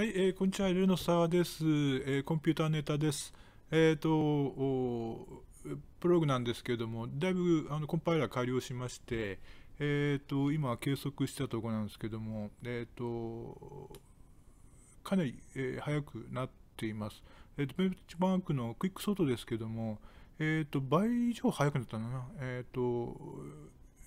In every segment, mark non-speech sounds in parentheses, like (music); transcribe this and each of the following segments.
はい、えー、こんにちは、ルノサワです、えー、コンピューターネタです。えっ、ー、と、プログなんですけれども、だいぶあのコンパイラー改良しまして、えっ、ー、と、今計測したところなんですけども、えっ、と、かなり、え早くなっています。えっ、と、ベンチマークのクイックソートですけども、えっ、と、倍以上早くなったな。えっ、と、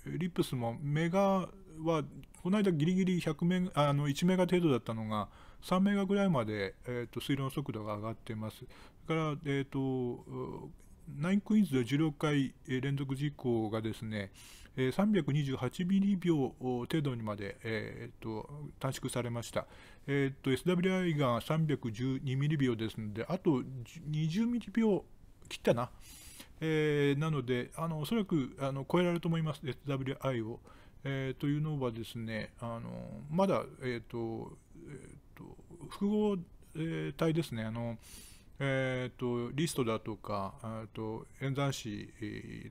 リップスもメガはこの間ギリギリ100メあの1メガ程度だったのが3メガぐらいまで、えーと、水路の速度が上がっています。それから、えーと、ナインクイーンズで16回連続実行がですね、328ミリ秒程度にまで、えーと短縮されました。えーと、SWI が312ミリ秒ですので、あと20ミリ秒切ったな。えー、なので、あのおそらくあの超えられると思います、SWI を。えー、というのはですね、あのまだ、えー、と、えーと、複合、えー、体ですね、あの、えーと、リストだとか、と演算子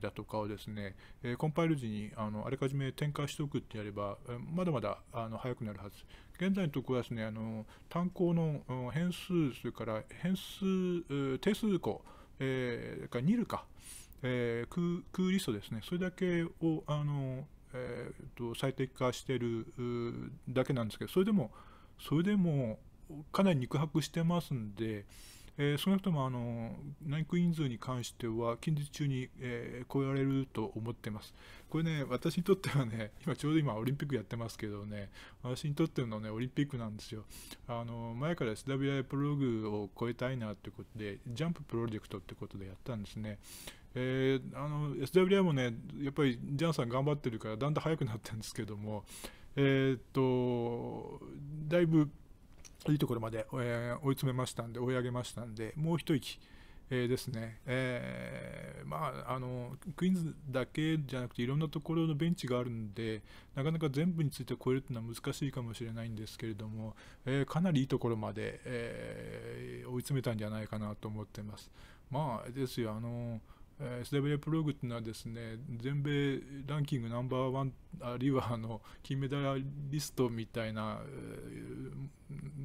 だとかをですね、えコンパイル時にあのあらかじめ展開しておくってやれば、まだまだあの早くなるはず。現在のところはですね、あの単行の変数、それから変数、定数項、えー、か2ルか、えー、空リストですね、それだけをあのえーと、最適化してるだけなんですけどそれでもそれでもかなり肉薄してますんで、えー、少なくともあの内クイーンズに関しては近日中に、えー、超えられると思ってますこれね私にとってはね今ちょうど今オリンピックやってますけどね私にとってのねオリンピックなんですよあの前から SWI プログを超えたいなということでジャンププロジェクトってことでやったんですねえー、あの SWI もね、やっぱりジャンさん頑張ってるから、だんだん速くなったんですけども、えー、っと、だいぶいいところまで、え追い詰めましたんで、追い上げましたんで、もう一息、えー、ですね、えー、まあ、あの、クイーンズだけじゃなくて、いろんなところのベンチがあるんで、なかなか全部について超えるというのは難しいかもしれないんですけれども、えー、かなりいいところまで、え追い詰めたんじゃないかなと思ってます。まあ、ですよ、あの、えー、SWA プログっていうのはですね全米ランキングナンバーワンあるいはあの金メダリストみたいな、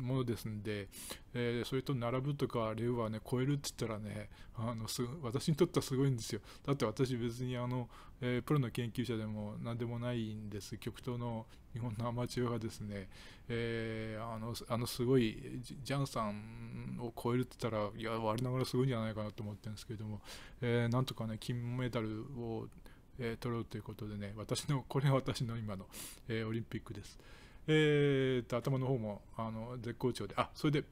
ものですんで、えー、それと並ぶとかあるいはね超えるって言ったらねあのす私にとってはすごいんですよだって私別にあの、えー、プロの研究者でも何でもないんです極東の日本のアマチュアがですね、えー、あのあのすごいジャンさんを超えるって言ったら、いや、我ながらすごいんじゃないかなと思ってるんですけれども、えー、なんとかね、金メダルを、えー、取ろうということでね、私の、(laughs) これが私の今の、えー、オリンピックです。えー、と、頭の方も、あの、絶好調で、あ、それで、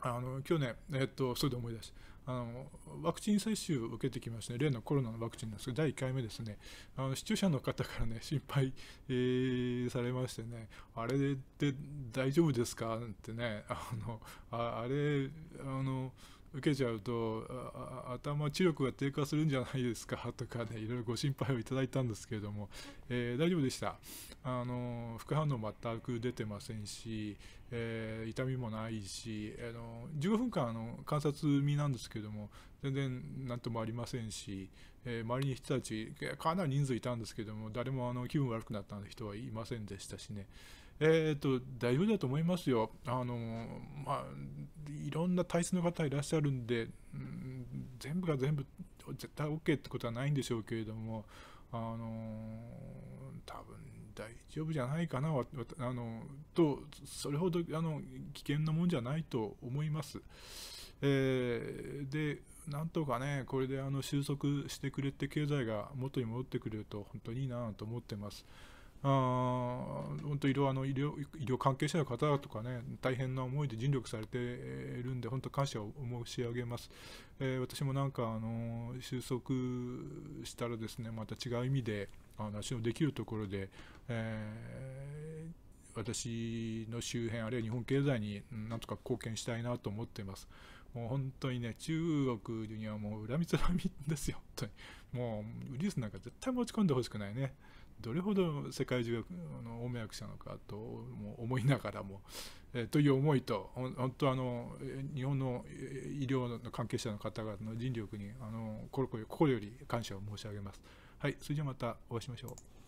あの、今日ね、えっと、それで思い出した。あのワクチン接種を受けてきましたね、例のコロナのワクチンなんですけど、第1回目ですね、あの視聴者の方からね、(laughs) 心配、えー、されましてね、あれで大丈夫ですかってね、あのあれあの受けちゃうと頭知力が低下するんじゃないですか (laughs) とかねいろいろご心配をいただいたんですけれども、えー、大丈夫でしたあの副反応全く出てませんし、えー、痛みもないしあの15分間あの観察見なんですけれども全然何ともありませんし、えー、周りに人たちかなり人数いたんですけども誰もあの気分悪くなった人はいませんでしたしねえー、と、大丈夫だと思いますよ。あの、まあ、いろんな体質の方いらっしゃるんで、うん、全部が全部、絶対 OK ってことはないんでしょうけれども、あの、多分大丈夫じゃないかな、あの、と、それほど、あの、危険なもんじゃないと思います。えー、で、なんとかね、これであの収束してくれて、経済が元に戻ってくれると、本当にいいなと思ってます。あ本当いろあの医療関係者の方とかね、大変な思いで尽力されているんで、本当感謝を申し上げます。えー、私もなんか、あの収束したらですね、また違う意味で、あの私のできるところで、えー私の周辺あるいは日本経済になんとか貢献したいなと思っています。もう本当にね中国にはもう恨みつらみですよ、本当に。もう、ウイルスなんか絶対持ち込んでほしくないね。どれほど世界中が大迷惑したのかと思いながらも、えー、という思いと、本当あの、日本の医療の関係者の方々の尽力にあの心より感謝を申し上げます。はい、それじゃまたお会いしましょう。